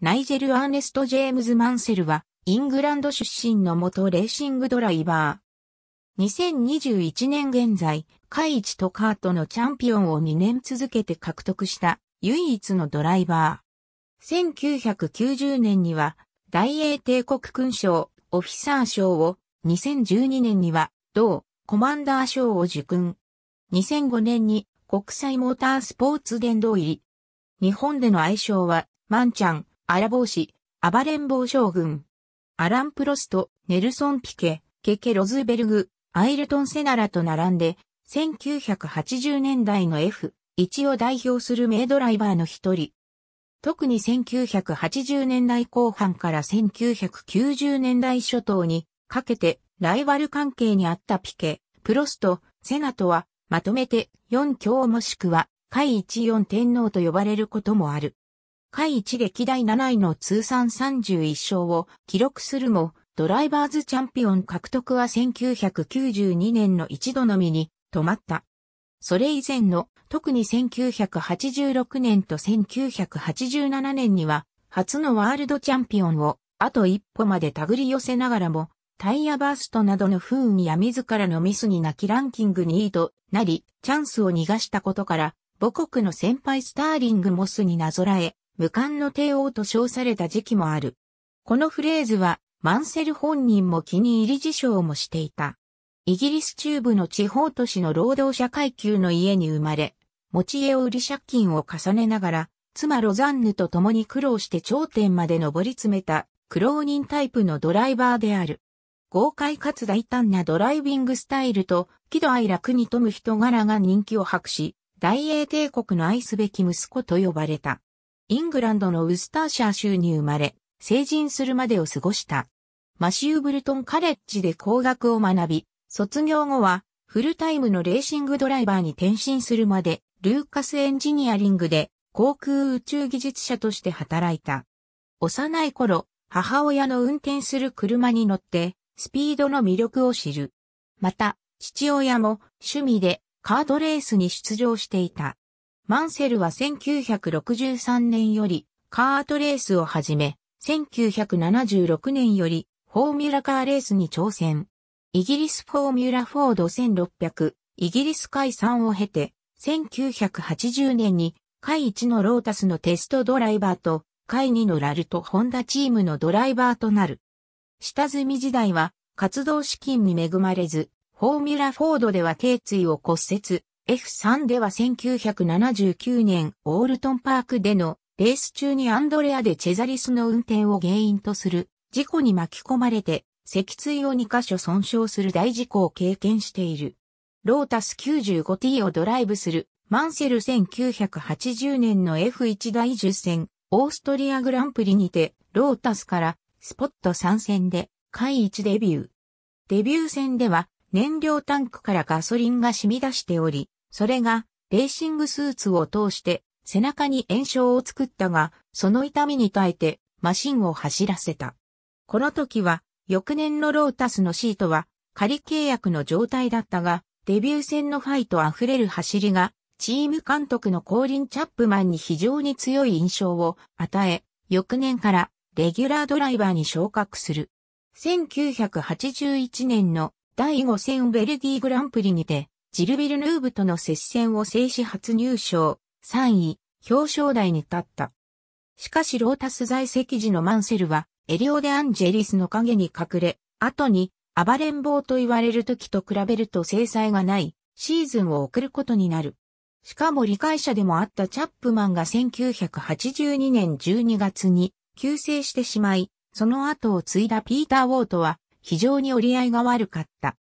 ナイジェル・アーネスト・ジェームズ・マンセルは、イングランド出身の元レーシングドライバー。2021年現在、カイチとカートのチャンピオンを2年続けて獲得した唯一のドライバー。1990年には、大英帝国勲章、オフィサー賞を、2012年には、同、コマンダー賞を受勲。2005年に、国際モータースポーツ殿堂入り。日本での愛称は、マンちゃん。ア荒帽子、暴れん坊将軍。アラン・プロスト、ネルソン・ピケ、ケケ・ロズベルグ、アイルトン・セナラと並んで、1980年代の F1 を代表する名ドライバーの一人。特に1980年代後半から1990年代初頭にかけてライバル関係にあったピケ、プロスト、セナとはまとめて4強もしくは下位14天皇と呼ばれることもある。下位1歴代7位の通算31勝を記録するも、ドライバーズチャンピオン獲得は1992年の一度のみに止まった。それ以前の特に1986年と1987年には初のワールドチャンピオンをあと一歩まで手繰り寄せながらもタイヤバーストなどの不運や自らのミスに泣きランキング2位となりチャンスを逃がしたことから母国の先輩スターリングモスになぞらえ無冠の帝王と称された時期もある。このフレーズは、マンセル本人も気に入り事象もしていた。イギリス中部の地方都市の労働者階級の家に生まれ、持ち家を売り借金を重ねながら、妻ロザンヌと共に苦労して頂点まで上り詰めた苦労人タイプのドライバーである。豪快かつ大胆なドライビングスタイルと喜怒哀楽に富む人柄が人気を博し、大英帝国の愛すべき息子と呼ばれた。イングランドのウスターシャー州に生まれ、成人するまでを過ごした。マシュー・ブルトン・カレッジで工学を学び、卒業後はフルタイムのレーシングドライバーに転身するまで、ルーカスエンジニアリングで航空宇宙技術者として働いた。幼い頃、母親の運転する車に乗って、スピードの魅力を知る。また、父親も趣味でカードレースに出場していた。マンセルは1963年よりカートレースを始め、1976年よりフォーミュラカーレースに挑戦。イギリスフォーミュラフォード1600、イギリス解散を経て、1980年に、海1のロータスのテストドライバーと、海2のラルトホンダチームのドライバーとなる。下積み時代は、活動資金に恵まれず、フォーミュラフォードでは頸椎を骨折、F3 では1979年オールトンパークでのレース中にアンドレアでチェザリスの運転を原因とする事故に巻き込まれて脊椎を2箇所損傷する大事故を経験している。ロータス 95T をドライブするマンセル1980年の F1 第10戦オーストリアグランプリにてロータスからスポット参戦で会一デビュー。デビュー戦では燃料タンクからガソリンが染み出しており、それが、レーシングスーツを通して背中に炎症を作ったが、その痛みに耐えてマシンを走らせた。この時は、翌年のロータスのシートは仮契約の状態だったが、デビュー戦のファイト溢れる走りが、チーム監督のコーリン・チャップマンに非常に強い印象を与え、翌年からレギュラードライバーに昇格する。1981年の第5戦ベルギーグランプリにて、ジル・ビルヌーブとの接戦を制止初入賞、3位、表彰台に立った。しかしロータス在籍時のマンセルは、エリオ・デ・アンジェリスの影に隠れ、後に、暴れん坊と言われる時と比べると制裁がない、シーズンを送ることになる。しかも理解者でもあったチャップマンが1982年12月に急世してしまい、その後を継いだピーター・ウォートは非常に折り合いが悪かった。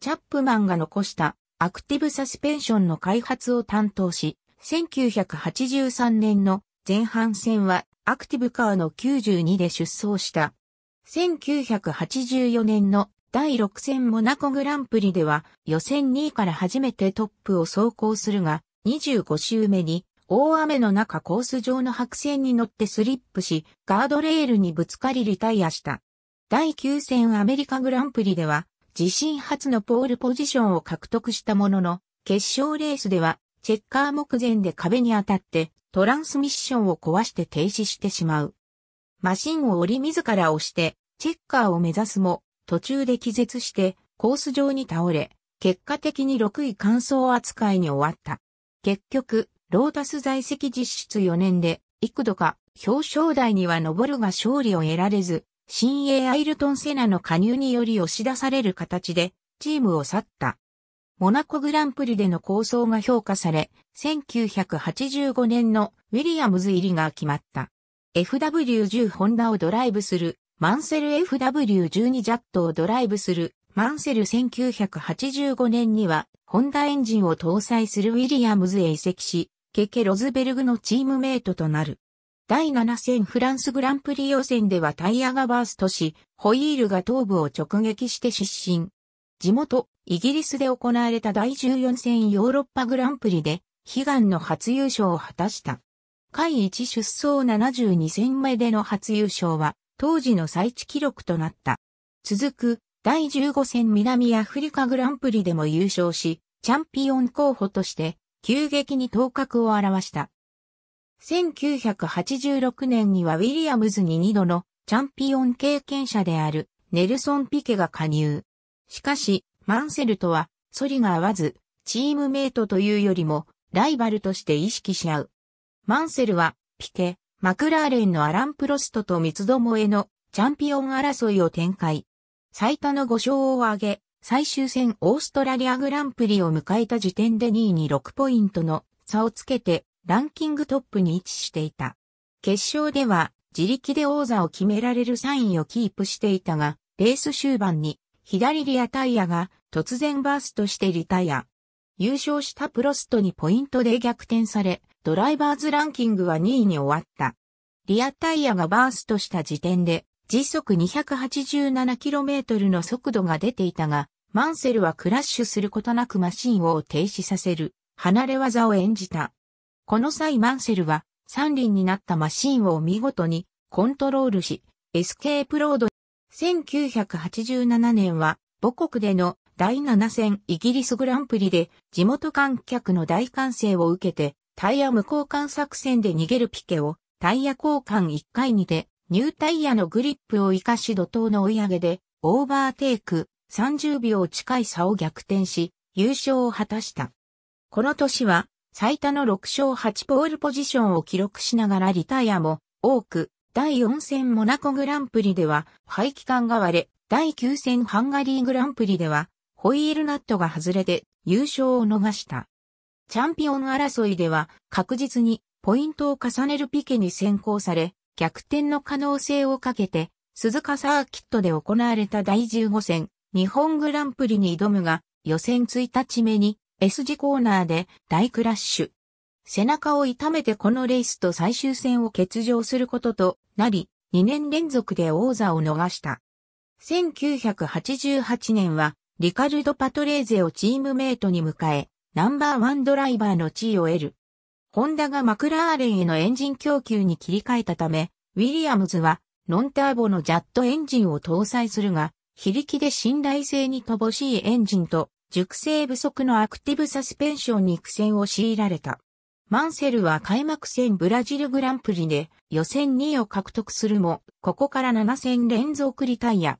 チャップマンが残したアクティブサスペンションの開発を担当し、1983年の前半戦はアクティブカーの92で出走した。1984年の第6戦モナコグランプリでは予選2位から初めてトップを走行するが25周目に大雨の中コース上の白線に乗ってスリップしガードレールにぶつかりリタイアした。第9戦アメリカグランプリでは自身初のポールポジションを獲得したものの、決勝レースでは、チェッカー目前で壁に当たって、トランスミッションを壊して停止してしまう。マシンを折り自ら押して、チェッカーを目指すも、途中で気絶して、コース上に倒れ、結果的に6位完走扱いに終わった。結局、ロータス在籍実質4年で、幾度か表彰台には上るが勝利を得られず、新鋭アイルトン・セナの加入により押し出される形で、チームを去った。モナコグランプリでの構想が評価され、1985年のウィリアムズ入りが決まった。FW10 ホンダをドライブする、マンセル FW12 ジャットをドライブする、マンセル1985年には、ホンダエンジンを搭載するウィリアムズへ移籍し、ケケ・ロズベルグのチームメイトとなる。第7戦フランスグランプリ予選ではタイヤがバーストし、ホイールが頭部を直撃して失神。地元、イギリスで行われた第14戦ヨーロッパグランプリで、悲願の初優勝を果たした。会1出走72戦目での初優勝は、当時の最地記録となった。続く、第15戦南アフリカグランプリでも優勝し、チャンピオン候補として、急激に頭角を現した。1986年にはウィリアムズに2度のチャンピオン経験者であるネルソン・ピケが加入。しかし、マンセルとは、ソリが合わず、チームメイトというよりも、ライバルとして意識し合う。マンセルは、ピケ、マクラーレンのアラン・プロストと三つどもえのチャンピオン争いを展開。最多の5勝を挙げ、最終戦オーストラリアグランプリを迎えた時点で2位に6ポイントの差をつけてランキングトップに位置していた。決勝では自力で王座を決められるサインをキープしていたが、レース終盤に左リアタイヤが突然バーストしてリタイア。優勝したプロストにポイントで逆転され、ドライバーズランキングは2位に終わった。リアタイヤがバーストした時点で、時速 287km の速度が出ていたが、マンセルはクラッシュすることなくマシンを停止させる、離れ技を演じた。この際マンセルは三輪になったマシンを見事にコントロールし、エスケープロード。1987年は母国での第7戦イギリスグランプリで地元観客の大歓声を受けてタイヤ無交換作戦で逃げるピケをタイヤ交換1回にてニュータイヤのグリップを活かし怒涛の追い上げでオーバーテイク30秒近い差を逆転し優勝を果たした。この年は最多の6勝8ポールポジションを記録しながらリタイアも多く、第4戦モナコグランプリでは排気管が割れ、第9戦ハンガリーグランプリではホイールナットが外れて優勝を逃した。チャンピオン争いでは確実にポイントを重ねるピケに先行され、逆転の可能性をかけて、鈴鹿サーキットで行われた第15戦、日本グランプリに挑むが、予選1日目に S 字コーナーで大クラッシュ。背中を痛めてこのレースと最終戦を欠場することとなり、2年連続で王座を逃した。1988年は、リカルド・パトレーゼをチームメイトに迎え、ナンバーワンドライバーの地位を得る。ホンダがマクラーレンへのエンジン供給に切り替えたため、ウィリアムズはノンターボのジャットエンジンを搭載するが、非力で信頼性に乏しいエンジンと熟成不足のアクティブサスペンションに苦戦を強いられた。マンセルは開幕戦ブラジルグランプリで予選2位を獲得するも、ここから7戦連続リタイア。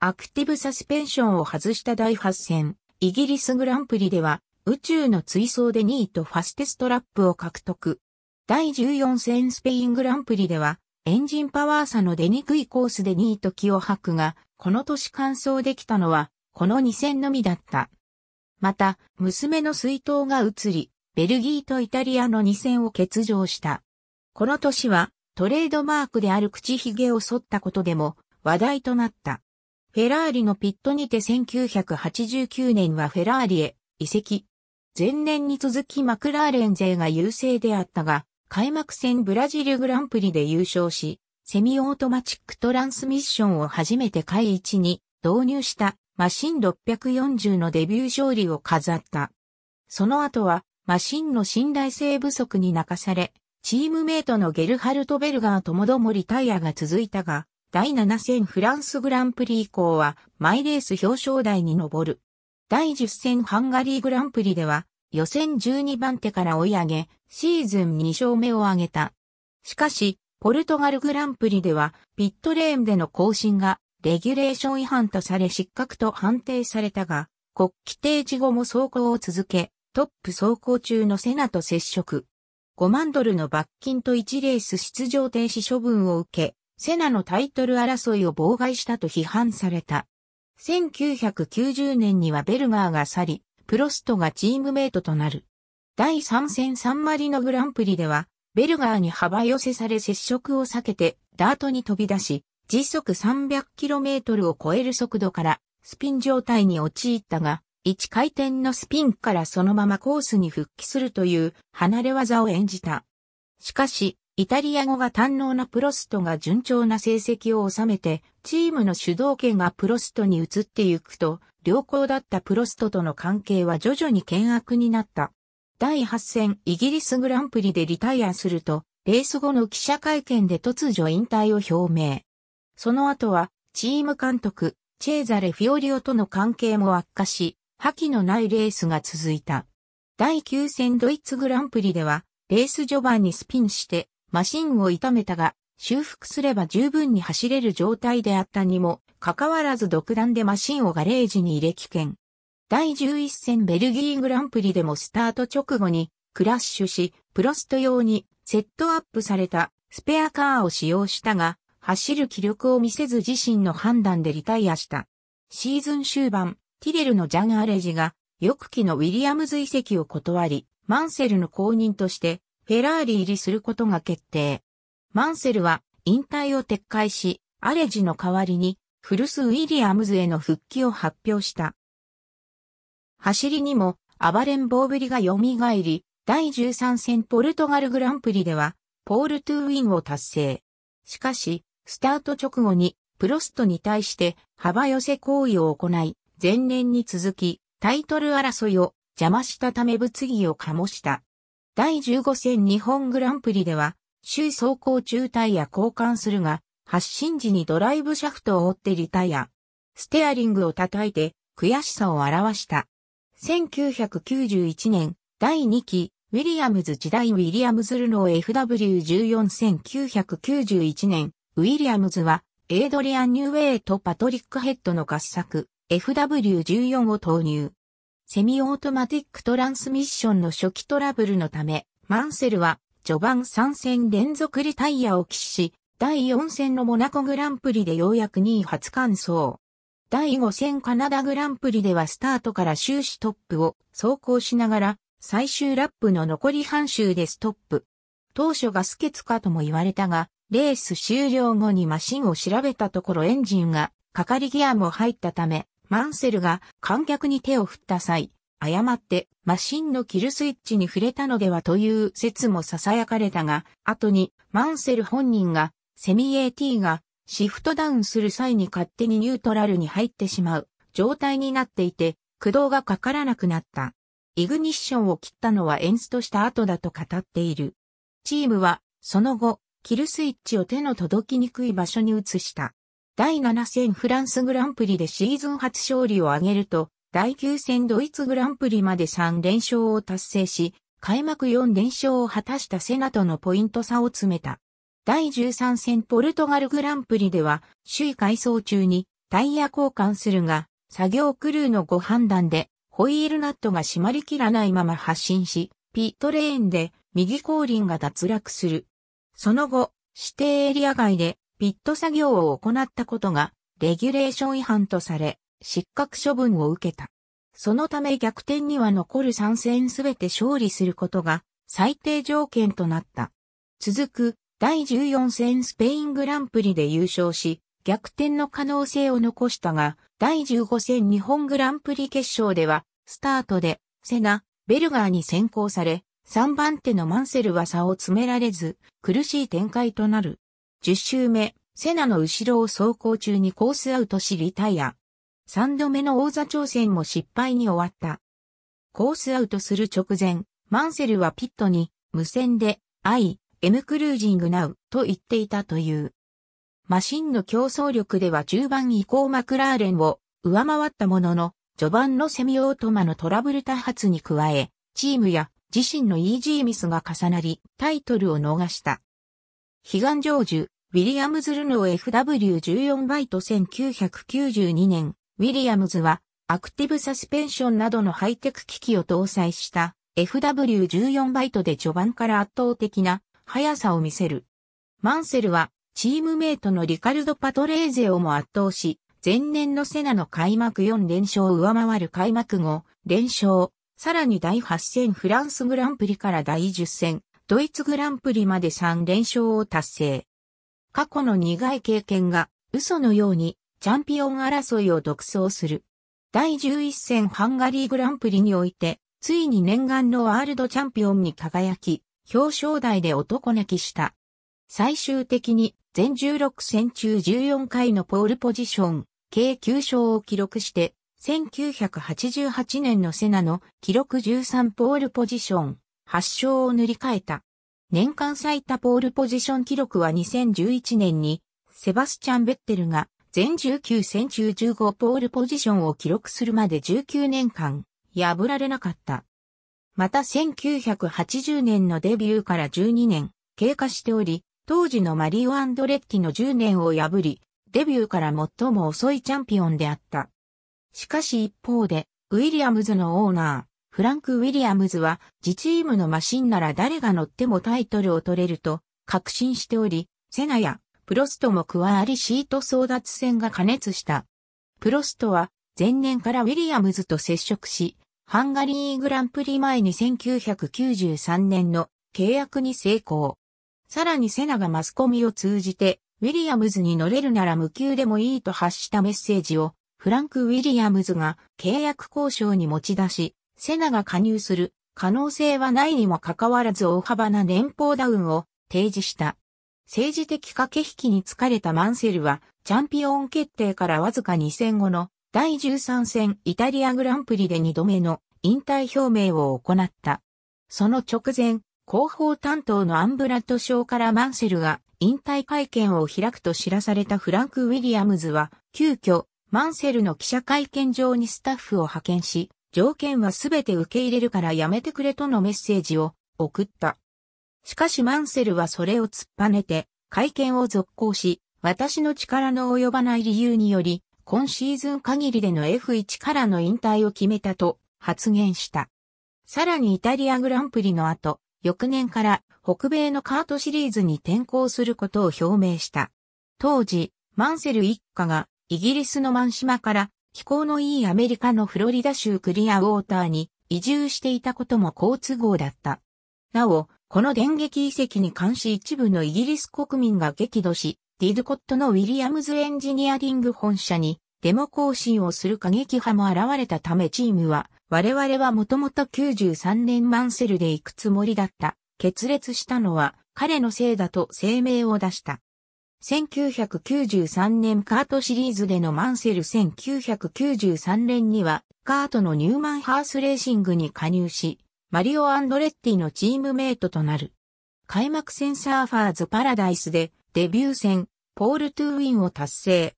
アクティブサスペンションを外した第8戦、イギリスグランプリでは宇宙の追走で2位とファステストラップを獲得。第14戦スペイングランプリではエンジンパワー差の出にくいコースで2位と気を吐くが、この年完走できたのはこの2戦のみだった。また、娘の水筒が移り、ベルギーとイタリアの2戦を欠場した。この年は、トレードマークである口ひげを剃ったことでも話題となった。フェラーリのピットにて1989年はフェラーリへ移籍。前年に続きマクラーレン勢が優勢であったが、開幕戦ブラジルグランプリで優勝し、セミオートマチックトランスミッションを初めて会一に導入したマシン640のデビュー勝利を飾った。その後は、マシンの信頼性不足に泣かされ、チームメイトのゲルハルト・ベルガーともどもリタイアが続いたが、第7戦フランスグランプリ以降は、マイレース表彰台に上る。第10戦ハンガリーグランプリでは、予選12番手から追い上げ、シーズン2勝目を挙げた。しかし、ポルトガルグランプリでは、ピットレーンでの更新がレギュレーション違反とされ失格と判定されたが、国旗停止後も走行を続け、トップ走行中のセナと接触。5万ドルの罰金と1レース出場停止処分を受け、セナのタイトル争いを妨害したと批判された。1990年にはベルガーが去り、プロストがチームメイトとなる。第3戦サンマリのグランプリでは、ベルガーに幅寄せされ接触を避けてダートに飛び出し、時速 300km を超える速度からスピン状態に陥ったが、1回転のスピンからそのままコースに復帰するという離れ技を演じた。しかし、イタリア語が堪能なプロストが順調な成績を収めて、チームの主導権がプロストに移ってゆくと、良好だったプロストとの関係は徐々に険悪になった。第8戦イギリスグランプリでリタイアすると、レース後の記者会見で突如引退を表明。その後は、チーム監督、チェーザレ・フィオリオとの関係も悪化し、覇気のないレースが続いた。第9戦ドイツグランプリでは、レース序盤にスピンして、マシンを痛めたが、修復すれば十分に走れる状態であったにも、かかわらず独断でマシンをガレージに入れ危険。第11戦ベルギーグランプリでもスタート直後に、クラッシュし、プロスト用にセットアップされたスペアカーを使用したが、走る気力を見せず自身の判断でリタイアした。シーズン終盤、ティレルのジャン・アレジが、翌期のウィリアムズ遺跡を断り、マンセルの後任として、フェラーリ入りすることが決定。マンセルは、引退を撤回し、アレジの代わりに、フルス・ウィリアムズへの復帰を発表した。走りにも、暴れん坊ぶりが蘇り、第13戦ポルトガルグランプリでは、ポール・トゥーウィンを達成。しかし、スタート直後にプロストに対して幅寄せ行為を行い、前年に続きタイトル争いを邪魔したため物議を醸した。第15戦日本グランプリでは、首位走行中タイヤ交換するが、発進時にドライブシャフトを追ってリタイア。ステアリングを叩いて悔しさを表した。1991年、第2期、ウィリアムズ時代ウィリアムズルノー FW14991 年、ウィリアムズは、エイドリアン・ニューウェイとパトリック・ヘッドの合作、FW14 を投入。セミオートマティックトランスミッションの初期トラブルのため、マンセルは序盤3戦連続リタイアを起死し、第4戦のモナコグランプリでようやく2位初完走。第5戦カナダグランプリではスタートから終始トップを走行しながら、最終ラップの残り半周でストップ。当初ガス欠かとも言われたが、レース終了後にマシンを調べたところエンジンがかかりギアも入ったため、マンセルが観客に手を振った際、誤ってマシンのキルスイッチに触れたのではという説も囁かれたが、後にマンセル本人がセミ AT がシフトダウンする際に勝手にニュートラルに入ってしまう状態になっていて、駆動がかからなくなった。イグニッションを切ったのはエンストした後だと語っている。チームはその後、キルスイッチを手の届きにくい場所に移した。第7戦フランスグランプリでシーズン初勝利を挙げると、第9戦ドイツグランプリまで3連勝を達成し、開幕4連勝を果たしたセナとのポイント差を詰めた。第13戦ポルトガルグランプリでは、首位改装中にタイヤ交換するが、作業クルーのご判断で、ホイールナットが閉まりきらないまま発進し、ピットレーンで右後輪が脱落する。その後、指定エリア外でピット作業を行ったことがレギュレーション違反とされ、失格処分を受けた。そのため逆転には残る3戦すべて勝利することが最低条件となった。続く第14戦スペイングランプリで優勝し、逆転の可能性を残したが、第15戦日本グランプリ決勝では、スタートで、セナ、ベルガーに先行され、3番手のマンセルは差を詰められず、苦しい展開となる。10周目、セナの後ろを走行中にコースアウトしリタイア。3度目の王座挑戦も失敗に終わった。コースアウトする直前、マンセルはピットに、無線で、I、M クルージングナウと言っていたという。マシンの競争力では10番以降マクラーレンを上回ったものの、序盤のセミオートマのトラブル多発に加え、チームや自身のイージーミスが重なり、タイトルを逃した。悲願成就、ウィリアムズルノー FW14 バイト1992年、ウィリアムズは、アクティブサスペンションなどのハイテク機器を搭載した FW14 バイトで序盤から圧倒的な速さを見せる。マンセルは、チームメイトのリカルド・パトレーゼをも圧倒し、前年のセナの開幕4連勝を上回る開幕後、連勝、さらに第8戦フランスグランプリから第10戦、ドイツグランプリまで3連勝を達成。過去の苦い経験が嘘のようにチャンピオン争いを独走する。第11戦ハンガリーグランプリにおいて、ついに念願のワールドチャンピオンに輝き、表彰台で男泣きした。最終的に全16戦中14回のポールポジション、計9勝を記録して1988年のセナの記録13ポールポジション、8勝を塗り替えた。年間最多ポールポジション記録は2011年に、セバスチャン・ベッテルが全19戦中15ポールポジションを記録するまで19年間、破られなかった。また1980年のデビューから12年、経過しており、当時のマリオ・アンドレッティの10年を破り、デビューから最も遅いチャンピオンであった。しかし一方で、ウィリアムズのオーナー、フランク・ウィリアムズは、自チームのマシンなら誰が乗ってもタイトルを取れると、確信しており、セナや、プロストも加わりシート争奪戦が加熱した。プロストは、前年からウィリアムズと接触し、ハンガリーグランプリ前に1993年の契約に成功。さらにセナがマスコミを通じて、ウィリアムズに乗れるなら無給でもいいと発したメッセージをフランク・ウィリアムズが契約交渉に持ち出し、セナが加入する可能性はないにもかかわらず大幅な年俸ダウンを提示した。政治的駆け引きに疲れたマンセルは、チャンピオン決定からわずか2戦後の第13戦イタリアグランプリで2度目の引退表明を行った。その直前、広報担当のアンブラッド賞からマンセルが引退会見を開くと知らされたフランク・ウィリアムズは、急遽マンセルの記者会見場にスタッフを派遣し、条件はすべて受け入れるからやめてくれとのメッセージを送った。しかしマンセルはそれを突っぱねて、会見を続行し、私の力の及ばない理由により、今シーズン限りでの F1 からの引退を決めたと発言した。さらにイタリアグランプリの後、翌年から北米のカートシリーズに転向することを表明した。当時、マンセル一家がイギリスのマン島から気候のいいアメリカのフロリダ州クリアウォーターに移住していたことも好都合だった。なお、この電撃遺跡に関し一部のイギリス国民が激怒し、ディドコットのウィリアムズエンジニアリング本社にデモ行進をする過激派も現れたためチームは、我々はもともと93年マンセルで行くつもりだった。決裂したのは彼のせいだと声明を出した。1993年カートシリーズでのマンセル1993年にはカートのニューマンハースレーシングに加入し、マリオ・アンドレッティのチームメイトとなる。開幕戦サーファーズ・パラダイスでデビュー戦ポール・トゥーウィンを達成。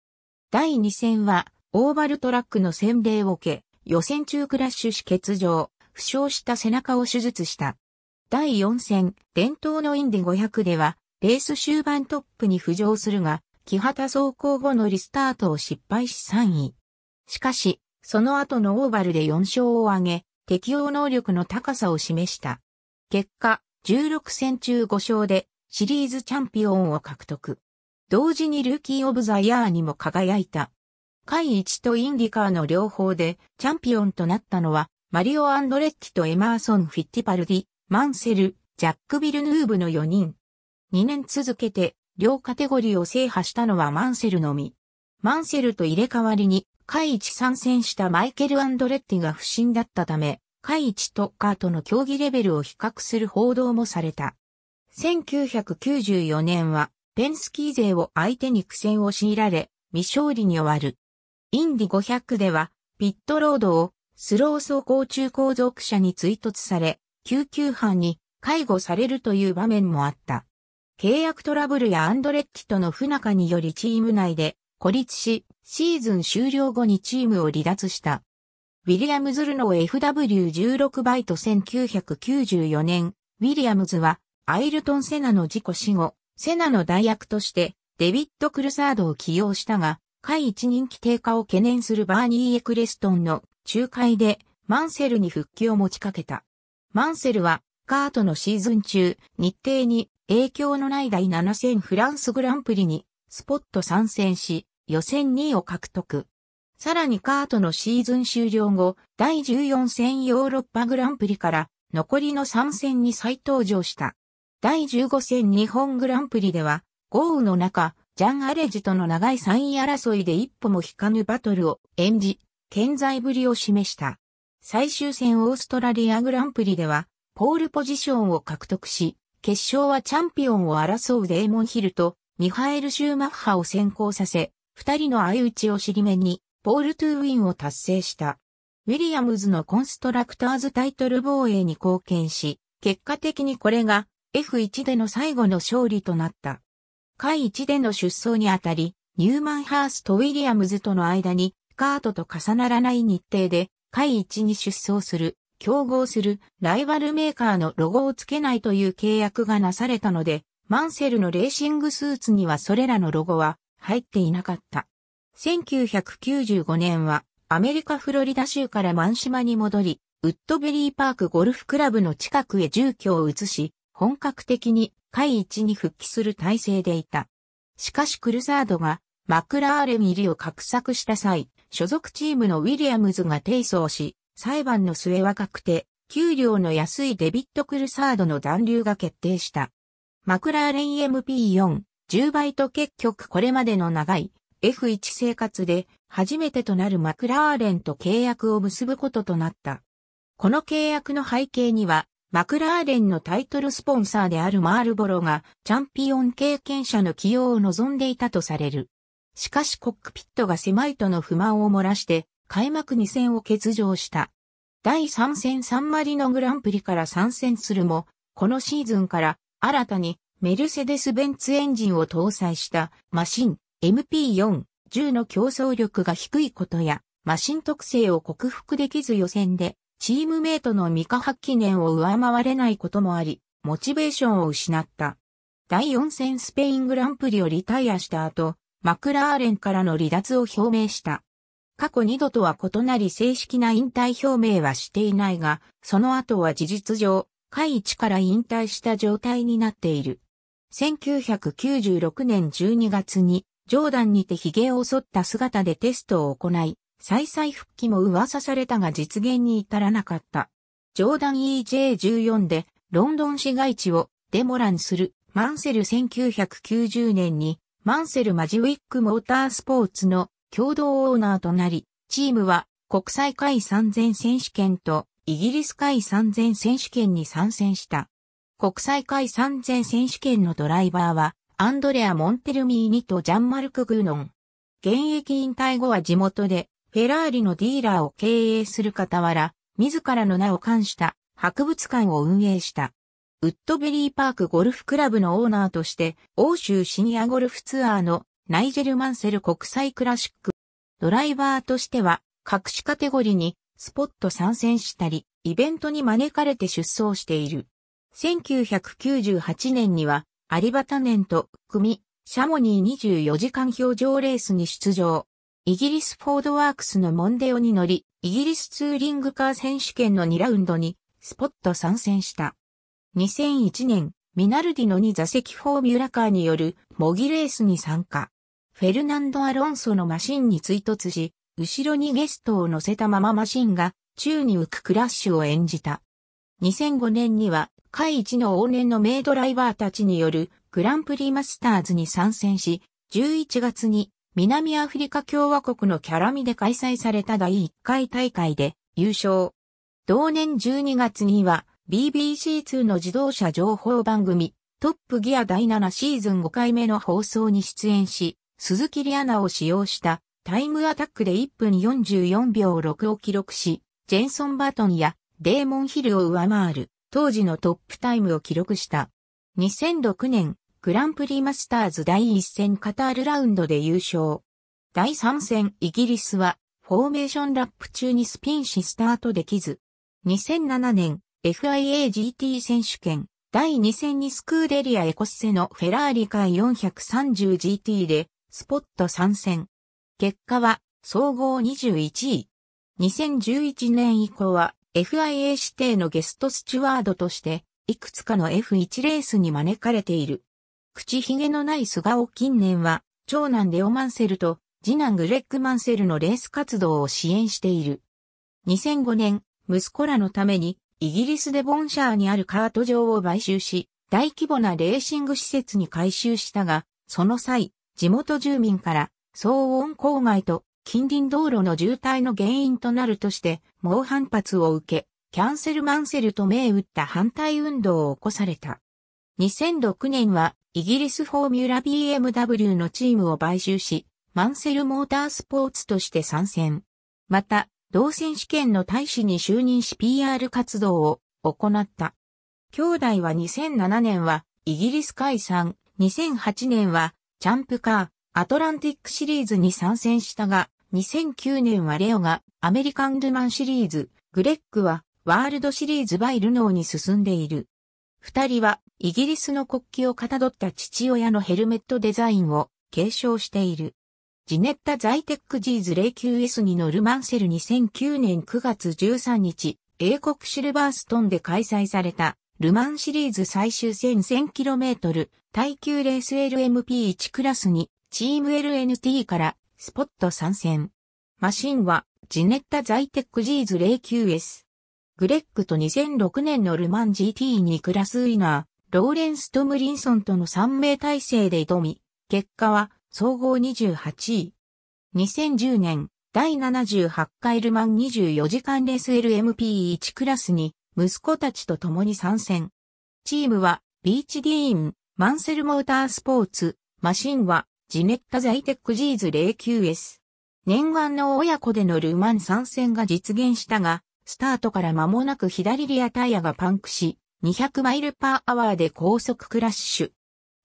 第2戦はオーバルトラックの洗礼を受け、予選中クラッシュし欠場、負傷した背中を手術した。第4戦、伝統のインディ500では、レース終盤トップに浮上するが、木旗走行後のリスタートを失敗し3位。しかし、その後のオーバルで4勝を挙げ、適応能力の高さを示した。結果、16戦中5勝でシリーズチャンピオンを獲得。同時にルーキー・オブ・ザ・イヤーにも輝いた。イ1とインディカーの両方でチャンピオンとなったのは、マリオ・アンドレッティとエマーソン・フィッティパルディ、マンセル、ジャック・ビルヌーブの4人。2年続けて両カテゴリーを制覇したのはマンセルのみ。マンセルと入れ替わりに、イイチ参戦したマイケル・アンドレッティが不審だったため、イイチとカートの競技レベルを比較する報道もされた。1994年は、ペンスキー勢を相手に苦戦を強いられ、未勝利に終わる。インディ500では、ピットロードをスロー走行中後続車に追突され、救急班に介護されるという場面もあった。契約トラブルやアンドレッティとの不仲によりチーム内で孤立し、シーズン終了後にチームを離脱した。ウィリアムズルの FW16 バイト1994年、ウィリアムズはアイルトン・セナの事故死後、セナの代役としてデビッド・クルサードを起用したが、会一人気低下を懸念するバーニー・エクレストンの仲介でマンセルに復帰を持ちかけた。マンセルはカートのシーズン中、日程に影響のない第7戦フランスグランプリにスポット参戦し、予選2位を獲得。さらにカートのシーズン終了後、第14戦ヨーロッパグランプリから残りの3戦に再登場した。第15戦日本グランプリでは、豪雨の中、ジャン・アレジとの長い3位争いで一歩も引かぬバトルを演じ、健在ぶりを示した。最終戦オーストラリアグランプリでは、ポールポジションを獲得し、決勝はチャンピオンを争うデーモンヒルとミハエル・シューマッハを先行させ、二人の相打ちを尻目に、ポール・トゥーウィンを達成した。ウィリアムズのコンストラクターズタイトル防衛に貢献し、結果的にこれが F1 での最後の勝利となった。回1での出走にあたり、ニューマンハースとウィリアムズとの間にカートと重ならない日程で、回1に出走する競合するライバルメーカーのロゴをつけないという契約がなされたので、マンセルのレーシングスーツにはそれらのロゴは入っていなかった。1995年はアメリカフロリダ州からマン島に戻り、ウッドベリーパークゴルフクラブの近くへ住居を移し、本格的に会一に復帰する体制でいた。しかしクルザードがマクラーレン入りを画策した際、所属チームのウィリアムズが提訴をし、裁判の末若くて、給料の安いデビット・クルサードの残留が決定した。マクラーレン MP4、10倍と結局これまでの長い F1 生活で初めてとなるマクラーレンと契約を結ぶこととなった。この契約の背景には、マクラーレンのタイトルスポンサーであるマールボロがチャンピオン経験者の起用を望んでいたとされる。しかしコックピットが狭いとの不満を漏らして開幕2戦を欠場した。第3戦サンマリノグランプリから参戦するも、このシーズンから新たにメルセデス・ベンツエンジンを搭載したマシン MP410 の競争力が低いことや、マシン特性を克服できず予選でチームメイトの未可発記念を上回れないこともあり、モチベーションを失った。第4戦スペイングランプリをリタイアした後、マクラーレンからの離脱を表明した。過去二度とは異なり正式な引退表明はしていないが、その後は事実上、下位から引退した状態になっている。1996年12月に、ジョーダンにて髭を剃った姿でテストを行い、再々復帰も噂されたが実現に至らなかった。ジョーダン EJ14 でロンドン市街地をデモランするマンセル1990年にマンセルマジウィックモータースポーツの共同オーナーとなり、チームは国際海参千選手権とイギリス海参千選手権に参戦した。国際海参千選手権のドライバーは、アンドレア・モンテルミーニとジャンマルク・グーノン。現役引退後は地元で、フェラーリのディーラーを経営する傍ら、自らの名を冠した博物館を運営した。ウッドベリーパークゴルフクラブのオーナーとして、欧州シニアゴルフツアーのナイジェル・マンセル国際クラシック。ドライバーとしては、各種カテゴリーにスポット参戦したり、イベントに招かれて出走している。1998年には、アリバタネンと組、シャモニー24時間表情レースに出場。イギリスフォードワークスのモンデオに乗り、イギリスツーリングカー選手権の2ラウンドに、スポット参戦した。2001年、ミナルディのに座席フォーミュラカーによる模擬レースに参加。フェルナンド・アロンソのマシンに追突し、後ろにゲストを乗せたままマシンが宙に浮くクラッシュを演じた。2005年には、海一の往年の名ドライバーたちによるグランプリマスターズに参戦し、11月に南アフリカ共和国のキャラミで開催された第1回大会で優勝。同年12月には BBC2 の自動車情報番組トップギア第7シーズン5回目の放送に出演し、鈴木里アナを使用したタイムアタックで1分44秒6を記録し、ジェンソン・バトンやデーモン・ヒルを上回る当時のトップタイムを記録した。2006年グランプリマスターズ第1戦カタールラウンドで優勝。第3戦イギリスはフォーメーションラップ中にスピンしスタートできず。2007年 FIAGT 選手権第2戦にスクーデリアエコッセのフェラーリ界 430GT でスポット参戦。結果は、総合21位。2011年以降は、FIA 指定のゲストスチュワードとして、いくつかの F1 レースに招かれている。口ひげのない素顔近年は、長男レオ・マンセルと、次男グレッグ・マンセルのレース活動を支援している。2005年、息子らのために、イギリスでボンシャーにあるカート場を買収し、大規模なレーシング施設に改修したが、その際、地元住民から騒音郊外と近隣道路の渋滞の原因となるとして猛反発を受け、キャンセルマンセルと銘打った反対運動を起こされた。2006年はイギリスフォーミュラ BMW のチームを買収し、マンセルモータースポーツとして参戦。また、同選手権の大使に就任し PR 活動を行った。兄弟は2007年はイギリス解散、2008年はチャンプカー、アトランティックシリーズに参戦したが、2009年はレオがアメリカンルマンシリーズ、グレッグはワールドシリーズバイルノーに進んでいる。二人はイギリスの国旗をかたどった父親のヘルメットデザインを継承している。ジネッタ・ザイテック・ジーズ 09S2 のルマンセル2009年9月13日、英国シルバーストンで開催されたルマンシリーズ最終戦 1000km 耐久レース LMP1 クラスにチーム LNT からスポット参戦。マシンはジネッタザイテック G's09S。グレッグと2006年のルマン GT2 クラスウィナー、ローレンス・トムリンソンとの3名体制で挑み、結果は総合28位。2010年第78回ルマン24時間レース LMP1 クラスに息子たちと共に参戦。チームは、ビーチディーン、マンセルモータースポーツ、マシンは、ジネッタザイテックジーズ 09S。念願の親子でのルマン参戦が実現したが、スタートから間もなく左リアタイヤがパンクし、200マイルパーアワーで高速クラッシュ。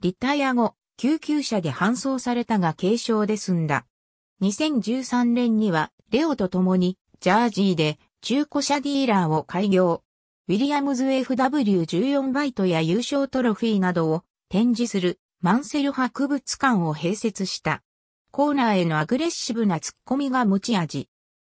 リタイア後、救急車で搬送されたが軽傷で済んだ。2013年には、レオと共に、ジャージーで中古車ディーラーを開業。ウィリアムズ FW14 バイトや優勝トロフィーなどを展示するマンセル博物館を併設した。コーナーへのアグレッシブな突っ込みが持ち味。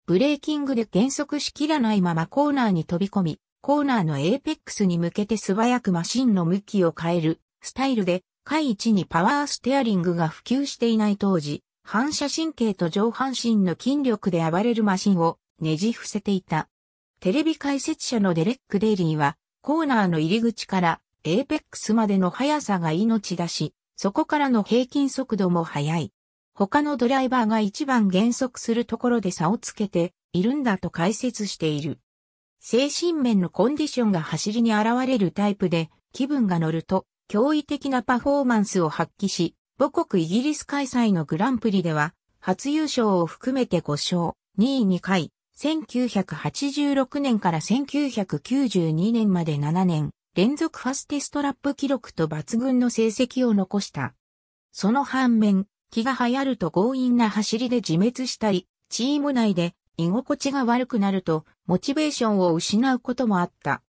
ブレーキングで減速しきらないままコーナーに飛び込み、コーナーのエーペックスに向けて素早くマシンの向きを変えるスタイルで、下一にパワーステアリングが普及していない当時、反射神経と上半身の筋力で暴れるマシンをねじ伏せていた。テレビ解説者のデレック・デイリーは、コーナーの入り口からエーペックスまでの速さが命だし、そこからの平均速度も速い。他のドライバーが一番減速するところで差をつけているんだと解説している。精神面のコンディションが走りに現れるタイプで、気分が乗ると驚異的なパフォーマンスを発揮し、母国イギリス開催のグランプリでは、初優勝を含めて5勝、2位2回、1986年から1992年まで7年、連続ファステストラップ記録と抜群の成績を残した。その反面、気が流行ると強引な走りで自滅したり、チーム内で居心地が悪くなると、モチベーションを失うこともあった。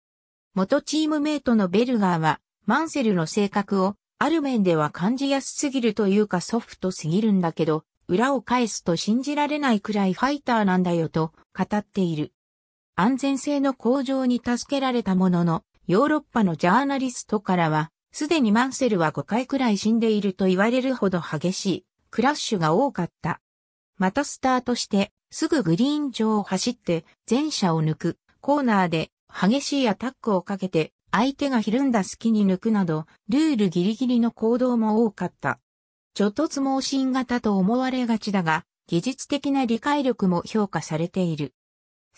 元チームメイトのベルガーは、マンセルの性格を、ある面では感じやすすぎるというかソフトすぎるんだけど、裏を返すと信じられないくらいファイターなんだよと、語っている。安全性の向上に助けられたものの、ヨーロッパのジャーナリストからは、すでにマンセルは5回くらい死んでいると言われるほど激しいクラッシュが多かった。またスタートして、すぐグリーン上を走って、前車を抜く、コーナーで激しいアタックをかけて、相手がひるんだ隙に抜くなど、ルールギリギリの行動も多かった。ちょっと盲信型と思われがちだが、技術的な理解力も評価されている。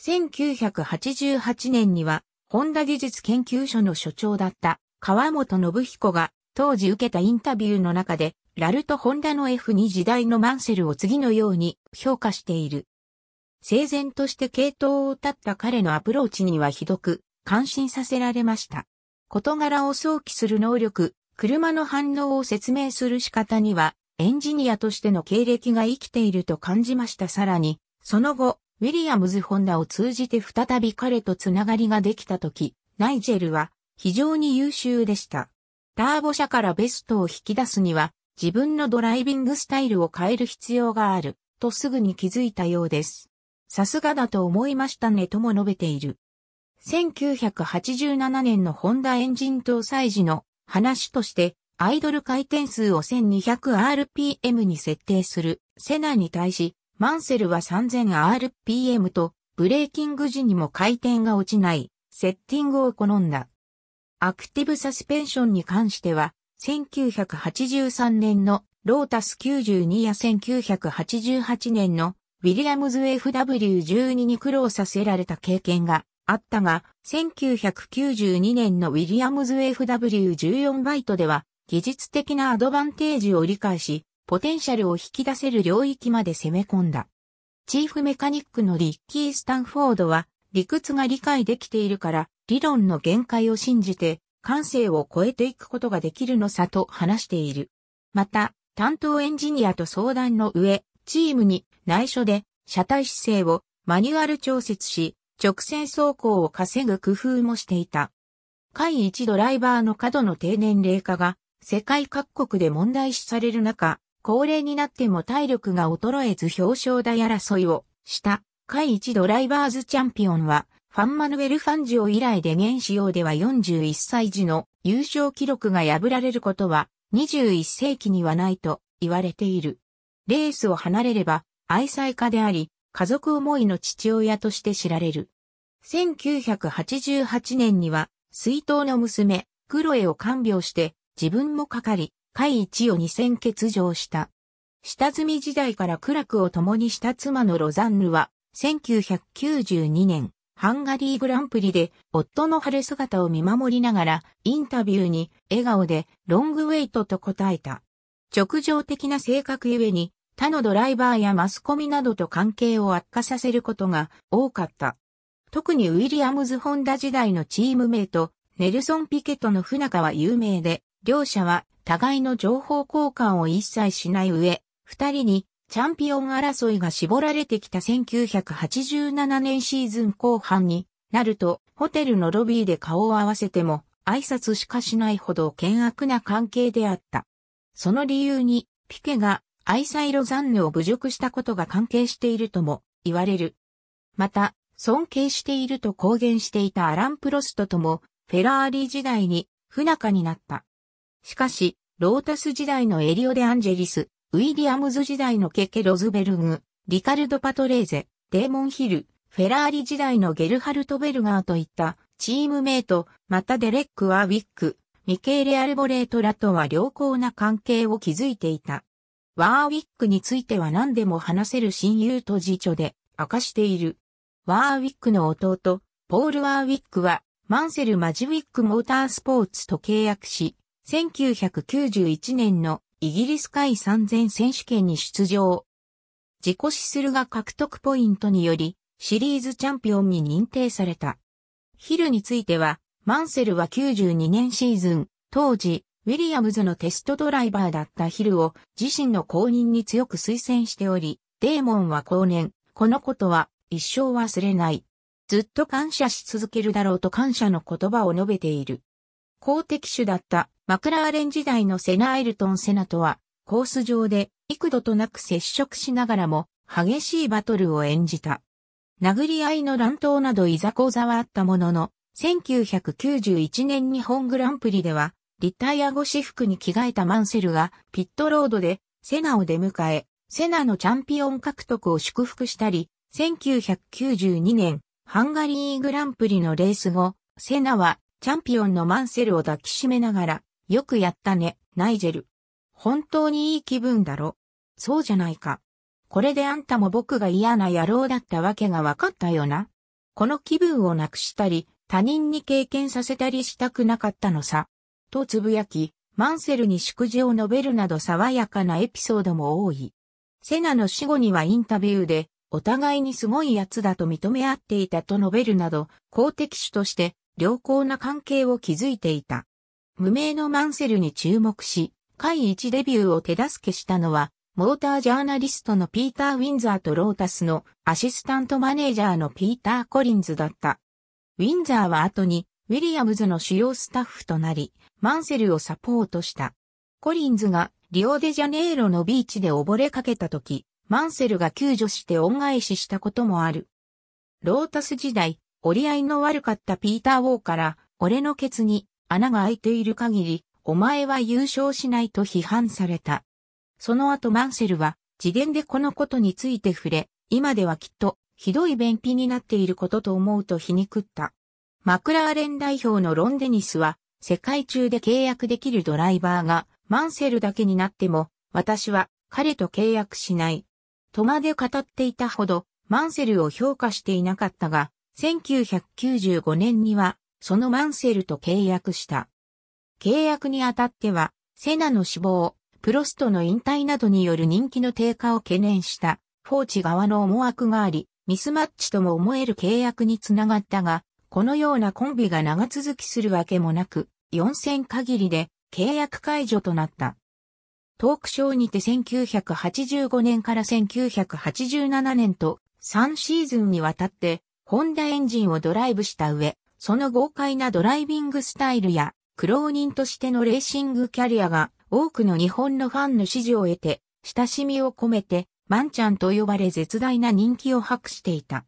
1988年には、ホンダ技術研究所の所長だった川本信彦が当時受けたインタビューの中で、ラルとホンダの F2 時代のマンセルを次のように評価している。整然として系統を立った彼のアプローチにはひどく、感心させられました。事柄を想起する能力、車の反応を説明する仕方には、エンジニアとしての経歴が生きていると感じました。さらに、その後、ウィリアムズ・ホンダを通じて再び彼とつながりができたとき、ナイジェルは非常に優秀でした。ターボ車からベストを引き出すには、自分のドライビングスタイルを変える必要がある、とすぐに気づいたようです。さすがだと思いましたねとも述べている。1987年のホンダエンジン搭載時の話として、アイドル回転数を 1200rpm に設定するセナに対し、マンセルは 3000rpm と、ブレーキング時にも回転が落ちないセッティングを好んだ。アクティブサスペンションに関しては、1983年のロータス92や1988年のウィリアムズ FW12 に苦労させられた経験があったが、1992年のウィリアムズ FW14 バイトでは技術的なアドバンテージを理解し、ポテンシャルを引き出せる領域まで攻め込んだ。チーフメカニックのリッキー・スタンフォードは、理屈が理解できているから、理論の限界を信じて、感性を超えていくことができるのさと話している。また、担当エンジニアと相談の上、チームに内緒で車体姿勢をマニュアル調節し、直線走行を稼ぐ工夫もしていた。会一ドライバーの過度の低年齢化が世界各国で問題視される中、高齢になっても体力が衰えず表彰台争いをした、界一ドライバーズチャンピオンは、ファン・マヌエル・ファンジオ以来で現仕王では41歳時の優勝記録が破られることは21世紀にはないと言われている。レースを離れれば愛妻家であり、家族思いの父親として知られる。1988年には、水筒の娘、クロエを看病して自分もかかり、会一を二戦欠場した。下積み時代から苦楽を共にした妻のロザンヌは、1992年、ハンガリーグランプリで夫の晴れ姿を見守りながら、インタビューに笑顔でロングウェイトと答えた。直情的な性格ゆえに、他のドライバーやマスコミなどと関係を悪化させることが多かった。特にウィリアムズ・ホンダ時代のチームメイト、ネルソン・ピケとの不仲は有名で、両者は互いの情報交換を一切しない上、二人にチャンピオン争いが絞られてきた1987年シーズン後半になると、ホテルのロビーで顔を合わせても挨拶しかしないほど険悪な関係であった。その理由に、ピケが愛妻ロザンヌを侮辱したことが関係しているとも言われる。また、尊敬していると公言していたアラン・プロストとも、フェラーリ時代に不仲になった。しかし、ロータス時代のエリオ・デ・アンジェリス、ウィリアムズ時代のケケ・ロズベルグ、リカルド・パトレーゼ、デーモン・ヒル、フェラーリ時代のゲルハルト・ベルガーといったチームメイト、またデレック・ワーウィック、ミケーレ・アルボレートらとは良好な関係を築いていた。ワーウィックについては何でも話せる親友と辞書で明かしている。ワーウィックの弟、ポール・ワーウィックは、マンセル・マジウィック・モータースポーツと契約し、1991年のイギリス海3000選手権に出場。自己シスルが獲得ポイントにより、シリーズチャンピオンに認定された。ヒルについては、マンセルは92年シーズン、当時、ウィリアムズのテストドライバーだったヒルを自身の公認に強く推薦しており、デーモンは後年、このことは一生忘れない。ずっと感謝し続けるだろうと感謝の言葉を述べている。公的手だったマクラーレン時代のセナ・アイルトン・セナとは、コース上で幾度となく接触しながらも、激しいバトルを演じた。殴り合いの乱闘などいざこざはあったものの、1991年日本グランプリでは、リタイア後私服に着替えたマンセルがピットロードでセナを出迎え、セナのチャンピオン獲得を祝福したり、1992年ハンガリーグランプリのレース後、セナはチャンピオンのマンセルを抱きしめながらよくやったね、ナイジェル。本当にいい気分だろ。そうじゃないか。これであんたも僕が嫌な野郎だったわけが分かったよな。この気分をなくしたり、他人に経験させたりしたくなかったのさ。とつぶやき、マンセルに祝辞を述べるなど爽やかなエピソードも多い。セナの死後にはインタビューで、お互いにすごいやつだと認め合っていたと述べるなど、公的主として良好な関係を築いていた。無名のマンセルに注目し、会一デビューを手助けしたのは、モータージャーナリストのピーター・ウィンザーとロータスのアシスタントマネージャーのピーター・コリンズだった。ウィンザーは後にウィリアムズの主要スタッフとなり、マンセルをサポートした。コリンズがリオデジャネイロのビーチで溺れかけた時、マンセルが救助して恩返ししたこともある。ロータス時代、折り合いの悪かったピーター・ウォーから、俺のケツに穴が開いている限り、お前は優勝しないと批判された。その後マンセルは、次元でこのことについて触れ、今ではきっと、ひどい便秘になっていることと思うと皮肉った。マクラーレン代表のロン・デニスは、世界中で契約できるドライバーが、マンセルだけになっても、私は彼と契約しない。とまで語っていたほど、マンセルを評価していなかったが、1995年にはそのマンセルと契約した。契約にあたっては、セナの死亡、プロストの引退などによる人気の低下を懸念した、フォーチ側の思惑があり、ミスマッチとも思える契約につながったが、このようなコンビが長続きするわけもなく、4戦限りで契約解除となった。トークショーにて1985年から1987年と3シーズンにわたって、ホンダエンジンをドライブした上、その豪快なドライビングスタイルや、苦労人としてのレーシングキャリアが、多くの日本のファンの支持を得て、親しみを込めて、マンちゃんと呼ばれ絶大な人気を博していた。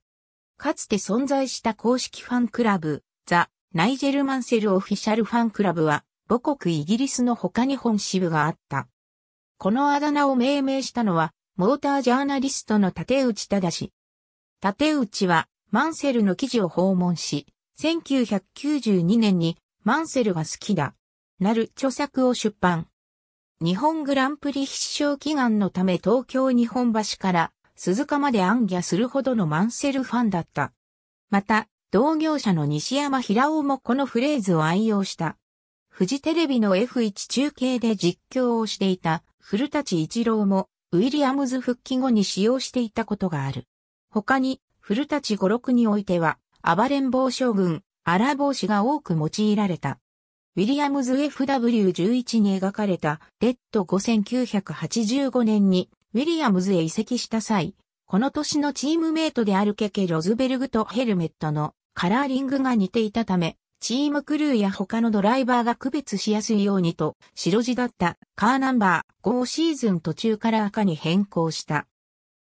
かつて存在した公式ファンクラブ、ザ・ナイジェル・マンセル・オフィシャル・ファンクラブは、母国イギリスの他に本支部があった。このあだ名を命名したのは、モータージャーナリストの竹内忠氏。竹内は、マンセルの記事を訪問し、1992年にマンセルが好きだ。なる著作を出版。日本グランプリ必勝祈願のため東京日本橋から鈴鹿まで暗夜するほどのマンセルファンだった。また、同業者の西山平尾もこのフレーズを愛用した。富士テレビの F1 中継で実況をしていた古立一郎もウィリアムズ復帰後に使用していたことがある。他に古立五六においては暴れん坊将軍、荒帽子が多く用いられた。ウィリアムズ FW11 に描かれたレッド5985年にウィリアムズへ移籍した際、この年のチームメイトであるケケ・ロズベルグとヘルメットのカラーリングが似ていたため、チームクルーや他のドライバーが区別しやすいようにと、白地だったカーナンバー5シーズン途中から赤に変更した。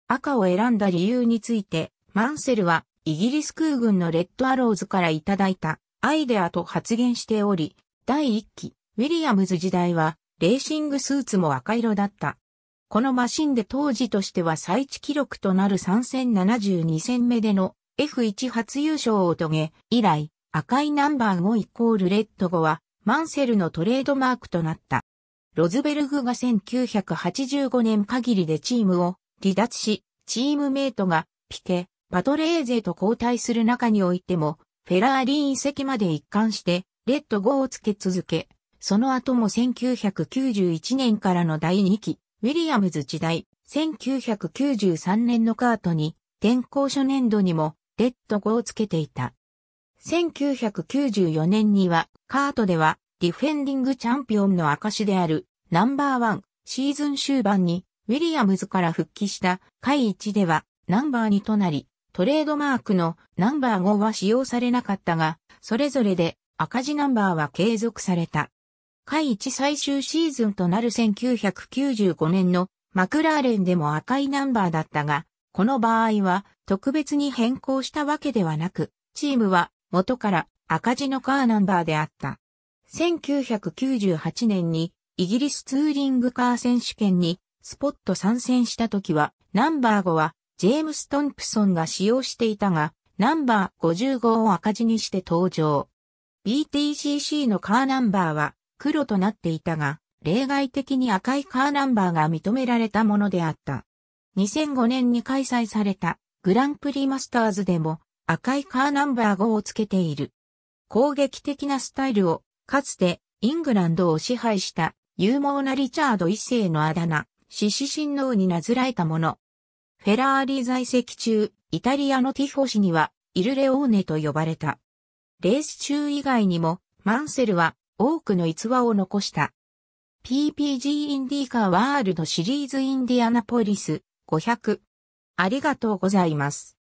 赤を選んだ理由について、マンセルはイギリス空軍のレッドアローズからいただいたアイデアと発言しており、第1期、ウィリアムズ時代は、レーシングスーツも赤色だった。このマシンで当時としては最地記録となる3戦72戦目での F1 初優勝を遂げ、以来、赤いナンバー5イコールレッド5は、マンセルのトレードマークとなった。ロズベルグが1985年限りでチームを離脱し、チームメイトがピケ、パトレーゼと交代する中においても、フェラーリ遺跡まで一貫して、レッド5をつけ続け、その後も1991年からの第2期、ウィリアムズ時代、1993年のカートに、転校初年度にも、レッド5をつけていた。1994年には、カートでは、ディフェンディングチャンピオンの証である、ナンバーワン、シーズン終盤に、ウィリアムズから復帰した、回1では、ナンバー2となり、トレードマークのナンバー5は使用されなかったが、それぞれで赤字ナンバーは継続された。下1最終シーズンとなる1995年のマクラーレンでも赤いナンバーだったが、この場合は特別に変更したわけではなく、チームは元から赤字のカーナンバーであった。1998年にイギリスツーリングカー選手権にスポット参戦した時はナンバー5はジェームス・トンプソンが使用していたが、ナンバー55を赤字にして登場。BTCC のカーナンバーは黒となっていたが、例外的に赤いカーナンバーが認められたものであった。2005年に開催されたグランプリマスターズでも赤いカーナンバー5をつけている。攻撃的なスタイルをかつてイングランドを支配した勇猛なリチャード一世のあだ名、獅子神王になぞらえたもの。フェラーリ在籍中、イタリアのティフォ氏には、イルレオーネと呼ばれた。レース中以外にも、マンセルは多くの逸話を残した。PPG インディーカーワールドシリーズインディアナポリス500。ありがとうございます。